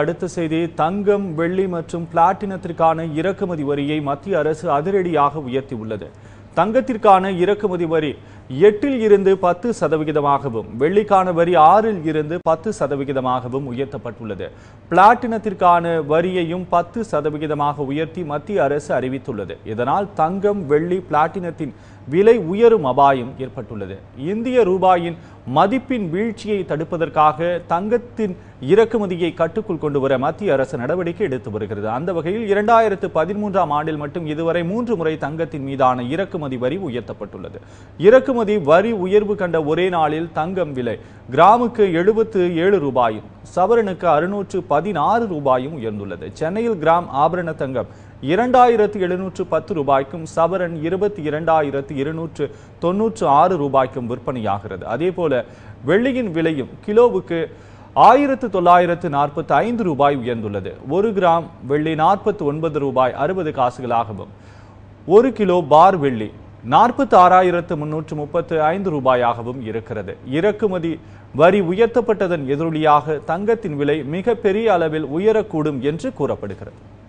அடுத்த செய்தி தங்கம் வெள்ளி மற்றும் பிளாட்டினத்திற்கான இறக்குமதி வரியை மத்திய அரசு அதிரடியாக உயர்த்தியுள்ளது தங்கத்திற்கான இறக்குமதி வரி எட்டில் இருந்து பத்து சதவிகிதமாகவும் வெள்ளிக்கான வரி ஆறில் இருந்து பத்து சதவிகிதமாகவும் உயர்த்தப்பட்டுள்ளது பிளாட்டினத்திற்கான வரியையும் பத்து சதவிகிதமாக உயர்த்தி மத்திய அரசு அறிவித்துள்ளது இதனால் தங்கம் வெள்ளி பிளாட்டினத்தின் விலை உயரும் அபாயம் ஏற்பட்டுள்ளது இந்திய ரூபாயின் மதிப்பின் வீழ்ச்சியை தடுப்பதற்காக தங்கத்தின் இறக்குமதியை கட்டுக்குள் கொண்டு வர மத்திய அரசு நடவடிக்கை எடுத்து வருகிறது அந்த வகையில் இரண்டாயிரத்து பதிமூன்றாம் ஆண்டில் மட்டும் இதுவரை மூன்று முறை தங்கத்தின் மீதான இறக்குமதி வரி உயர்த்தப்பட்டுள்ளது இறக்குமதி இறக்குமதி வரி உயர்வு கண்ட ஒரே நாளில் தங்கம் விலை கிராமுக்கு எழுபத்து ஏழு ரூபாயும் சவரனுக்கு அறுநூற்று பதினாறு ரூபாயும் உயர்ந்துள்ளது சென்னையில் கிராம் ஆபரண தங்கம் இரண்டாயிரத்து எழுநூற்று பத்து ரூபாய்க்கும் சவரன் இருபத்தி இரண்டாயிரத்து இருநூற்று தொன்னூற்று ஆறு ரூபாய்க்கும் விற்பனையாகிறது அதேபோல வெள்ளியின் விலையும் கிலோவுக்கு ஆயிரத்து தொள்ளாயிரத்து நாற்பத்தி ஐந்து ரூபாய் உயர்ந்துள்ளது ஒரு கிராம் வெள்ளி நாற்பத்தி ஒன்பது ரூபாய் அறுபது காசுகளாகவும் ஒரு கிலோ பார் வெள்ளி நாற்பத்தி ஆறாயிரத்து முன்னூற்று முப்பத்து ஐந்து ரூபாயாகவும் இருக்கிறது இறக்குமதி வரி உயர்த்தப்பட்டதன் எதிரொலியாக தங்கத்தின் விலை மிக பெரிய அளவில் உயரக்கூடும் என்று கூறப்படுகிறது